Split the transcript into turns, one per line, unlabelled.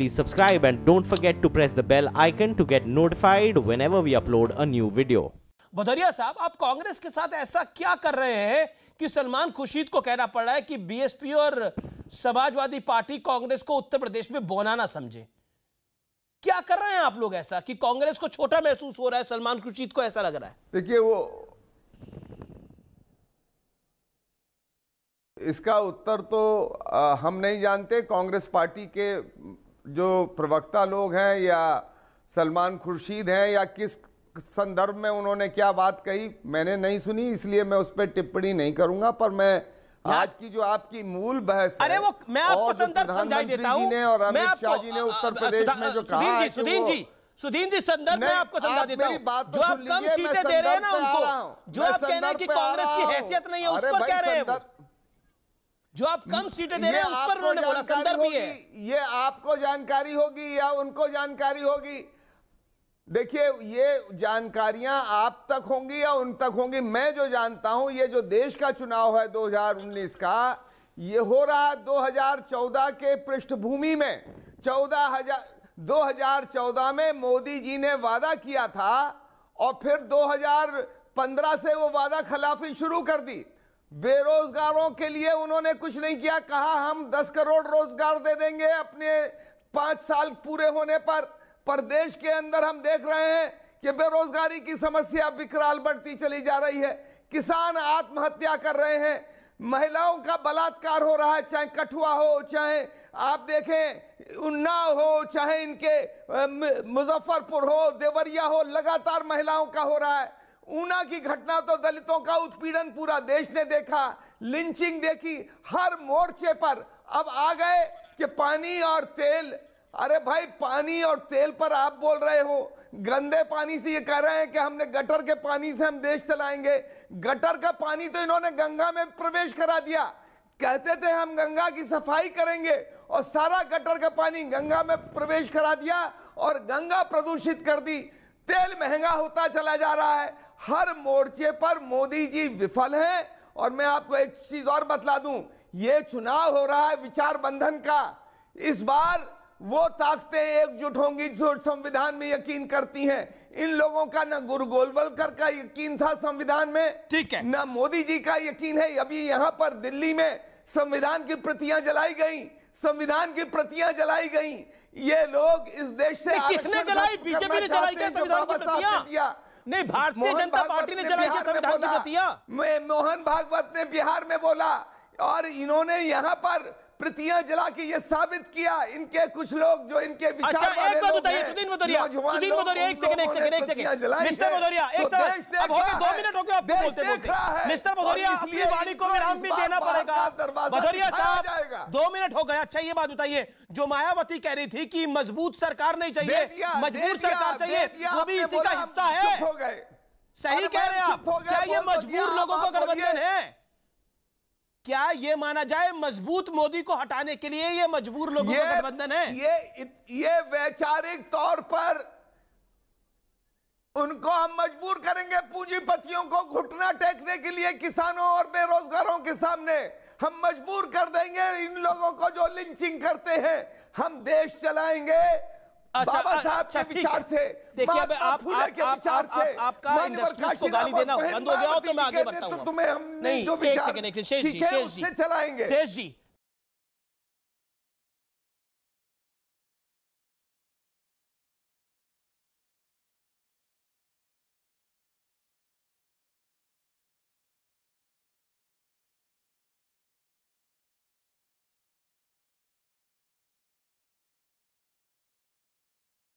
please subscribe and don't forget to press the bell icon to get notified whenever we upload a new video. Bhadauria साहब आप कांग्रेस के साथ ऐसा क्या कर रहे हैं कि सलमान खुर्शीद को कहना पड़ रहा है कि बीएसपी और समाजवादी पार्टी कांग्रेस को उत्तर प्रदेश में बोना ना समझे क्या कर रहे हैं आप लोग ऐसा कि कांग्रेस को छोटा महसूस हो रहा है सलमान खुर्शीद को ऐसा लग रहा
है देखिए वो इसका उत्तर तो आ, हम नहीं जानते कांग्रेस पार्टी के जो प्रवक्ता लोग हैं या सलमान खुर्शीद हैं या किस संदर्भ में उन्होंने क्या बात कही मैंने नहीं सुनी इसलिए मैं उस पर टिप्पणी नहीं करूंगा पर मैं आज की जो आपकी मूल बहस अरे वो मैं आपको संदर्भ समझाई देता हूँ और अमित शाह जी ने उत्तर प्रदेश में जो कहा सुधीन जी
तो सुधीन जी संदर्भ में आपको समझा देता हूँ तो जो आप कम सीटें दे रहे हैं ना उनको जो आप कह रहे हैं कि कांग्रेस की हैसियत नहीं है उस पर कह रहे हैं जो आप कम सीटें दे रहे हैं उस पर उन्होंने बोला संदर्भ ये ये आपको
जानकारी होगी या उनको जानकारी होगी देखिए ये जानकारियां आप तक होंगी या उन तक होंगी मैं जो जानता हूं ये जो देश का चुनाव है 2019 का ये हो रहा है 2014 के पृष्ठभूमि में चौदह हजार 2014 में मोदी जी ने वादा किया था और फिर 2015 से वो वादा खिलाफी शुरू कर दी बेरोजगारों के लिए उन्होंने कुछ नहीं किया कहा हम दस करोड़ रोजगार दे देंगे अपने पाँच साल पूरे होने पर प्रदेश के अंदर हम देख रहे हैं कि बेरोजगारी की समस्या विकराल बढ़ती चली जा रही है किसान आत्महत्या कर रहे हैं महिलाओं का बलात्कार हो रहा है चाहे कठुआ हो चाहे आप देखें उन्नाव हो चाहे इनके मुजफ्फरपुर हो देवरिया हो लगातार महिलाओं का हो रहा है ऊना की घटना तो दलितों का उत्पीड़न पूरा देश ने देखा लिंचिंग देखी हर मोर्चे पर अब आ गए कि पानी और तेल अरे भाई पानी और तेल पर आप बोल रहे हो गंदे पानी से ये कह रहे हैं कि हमने गटर के पानी से हम देश चलाएंगे गटर का पानी तो इन्होंने गंगा में प्रवेश करा दिया कहते थे हम गंगा की सफाई करेंगे और सारा गटर का पानी गंगा में प्रवेश करा दिया और गंगा प्रदूषित कर दी तेल महंगा होता चला जा रहा है हर मोर्चे पर मोदी जी विफल हैं और मैं आपको एक चीज और बतला दूं ये चुनाव हो रहा है विचार बंधन का इस बार वो ताकतें एकजुट होंगी जो संविधान में यकीन करती हैं इन लोगों का ना गुरु गोलवलकर का यकीन था संविधान में ठीक है ना मोदी जी का यकीन है अभी यहाँ पर दिल्ली में संविधान की प्रतियां जलाई गई संविधान की प्रतियां जलाई गई ये लोग इस देश से किसने जलाई बीजेपी ने जलाई क्या संविधान की प्रतियां नहीं भारतीय जनता पार्टी ने चलाई संविधान की मोहन भागवत ने बिहार में बोला और इन्होंने यहाँ पर प्रतियां जला के ये साबित किया इनके कुछ लोग जो इनके अच्छा, विचार अच्छा, एक बात बताइए सुदीन भदौरिया सुदीन भदौरिया एक सेकंड एक सेकंड एक सेकंड मिस्टर भदौरिया एक तो सेकंड अब हो दो मिनट हो गए आप बोलते बोलते मिस्टर भदौरिया अपनी वाणी को विराम भी देना पड़ेगा भदौरिया साहब
दो मिनट हो गए अच्छा ये बात बताइए जो मायावती कह रही थी कि मजबूत सरकार नहीं चाहिए मजबूत सरकार चाहिए वो भी इसी का हिस्सा है सही कह रहे हैं आप क्या ये मजबूर लोगों को गठबंधन है क्या ये माना जाए मजबूत मोदी को हटाने के लिए ये मजबूर लोगों का गठबंधन है ये ये वैचारिक तौर पर उनको हम
मजबूर करेंगे पूंजीपतियों को घुटना टेकने के लिए किसानों और बेरोजगारों के सामने हम मजबूर कर देंगे इन लोगों को जो लिंचिंग करते हैं हम देश चलाएंगे अच्छा, बाबा अच्छा, साहब के अच्छा, विचार से देखिए आप आपका इंडस्ट्रीज को गाली देना बंद हो गया हो तो मैं आगे बढ़ता हूं तुम्हें हम नहीं जो विचार चलाएंगे शेष जी